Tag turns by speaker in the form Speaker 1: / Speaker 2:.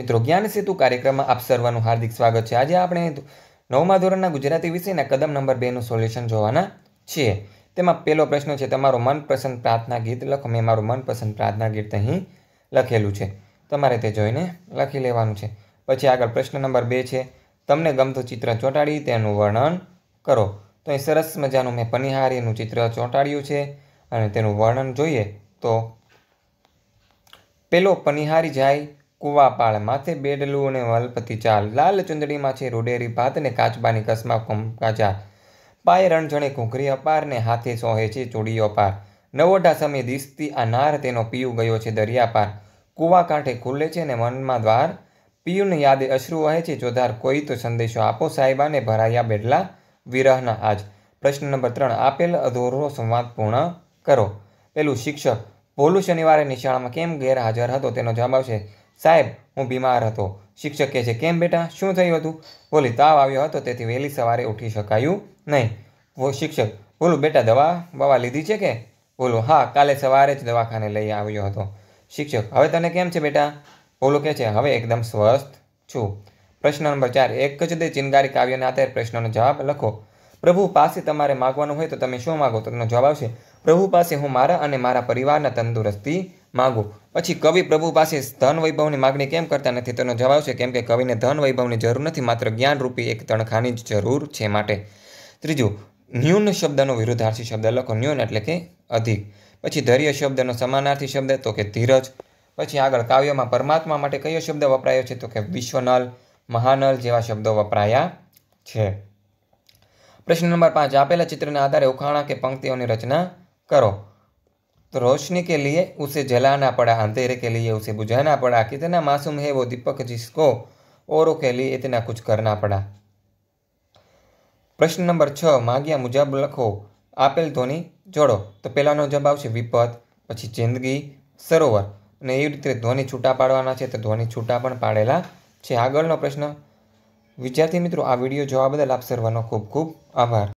Speaker 1: મિત્રો જ્ઞાન સેતુ કાર્યક્રમમાં આપ સર્વનું હાર્દિક સ્વાગત છે આજે આપણે નવમા ધોરણના ગુજરાતી વિષયના કદમ નંબર બેનું સોલ્યુશન જોવાના છીએ તેમાં પહેલો પ્રશ્ન છે તમારો મનપસંદ પ્રાર્થના ગીત લખો મેં મારું મનપસંદ પ્રાર્થના ગીત અહીં લખેલું છે તમારે તે જોઈને લખી લેવાનું છે પછી આગળ પ્રશ્ન નંબર બે છે તમને ગમતું ચિત્ર ચોંટાડી તેનું વર્ણન કરો તો એ સરસ મજાનું મેં પનિહારીનું ચિત્ર ચોંટાડ્યું છે અને તેનું વર્ણન જોઈએ તો પેલો પનિહારી જાય કુવાપાળ માથે બેડલું અને વલપતિ ચાલ લાલ ચુંદડીમાં છે રૂડેરી ભાત ને કાચબાની કસમા કાચા પાય રણજણે ઘૂઘરી અપાર ને હાથે સોહે છે ચૂડીઓ અપાર નવોઢા સમય દિસતી આ નાર તેનો પીયું ગયો છે દરિયા પાર કૂવા કાંઠે ખુલ્લે છે ને મનમાં દ્વાર પીયુને યાદે અશ્રુ વહે છે જોધાર કોઈ તો સંદેશો આપો સાહેબાને ભરાયા બેડલા વિરહના આજ પ્રશ્ન નંબર ત્રણ આપેલ અધોરો સંવાદ પૂર્ણ કરો પેલું શિક્ષક ભોલું શનિવારે નિશાળમાં કેમ ગેરહાજર હતો તેનો જવાબ આવશે સાહેબ હું બીમાર હતો શિક્ષક કહે છે કેમ બેટા શું થયું હતું બોલી તાવ આવ્યો હતો તેથી વહેલી સવારે ઉઠી શકાયું નહીં વો શિક્ષક બોલું બેટા દવા બવા લીધી છે કે બોલું હા કાલે સવારે જ દવાખાને લઈ આવ્યો હતો શિક્ષક હવે તને કેમ છે બેટા બોલું કહે છે હવે એકદમ સ્વસ્થ છું પ્રશ્ન નંબર ચાર એક જ દે ચિનગારી કાવ્યના આધારે પ્રશ્નનો જવાબ લખો પ્રભુ પાસે તમારે માગવાનું હોય તો તમે શું માગો તો તેનો જવાબ આવશે પ્રભુ પાસે હું મારા અને મારા પરિવારના તંદુરસ્તી માગો પછી કવિ પ્રભુ પાસે ધન વૈભવની માગણી કેમ કરતા નથી તેનો જવાબ છે કેમ કે કવિને ધન વૈભવની જરૂર નથી માત્ર જ્ઞાનરૂપી એક તણખાની જ જરૂર છે માટે ત્રીજું ન્યૂન શબ્દનો વિરુદ્ધાર્થી શબ્દ લખો ન્યૂન એટલે કે અધિક પછી ધૈર્ય શબ્દનો સમાનાર્થી શબ્દ તો કે ધીરજ પછી આગળ કાવ્યમાં પરમાત્મા માટે કયો શબ્દ વપરાયો છે તો કે વિશ્વનલ મહાનલ જેવા શબ્દો વપરાયા છે પ્રશ્ન નંબર પાંચ આપેલા ચિત્રના આધારે ઉખાણા કે પંક્તિઓની રચના કરો तो रोशनी के लिए उसे जलाना पड़ा अंधेरे के लिए उसे बुझाना पड़ा कितना मासूम है वो दीपक जिसको औरों के लिए इतना कुछ करना पड़ा પ્રશ્ન નંબર છ માગ્યા મુજબ લખો આપેલ ધ્વનિ જોડો તો પહેલાંનો જવાબ આવશે વિપત પછી જિંદગી સરોવર અને એવી રીતે ધ્વનિ છૂટા પાડવાના છે તો ધ્વનિ છૂટા પણ પાડેલા છે આગળનો પ્રશ્ન વિદ્યાર્થી મિત્રો આ વિડીયો જોવા બદલ આપ સર્વનો ખૂબ ખૂબ આભાર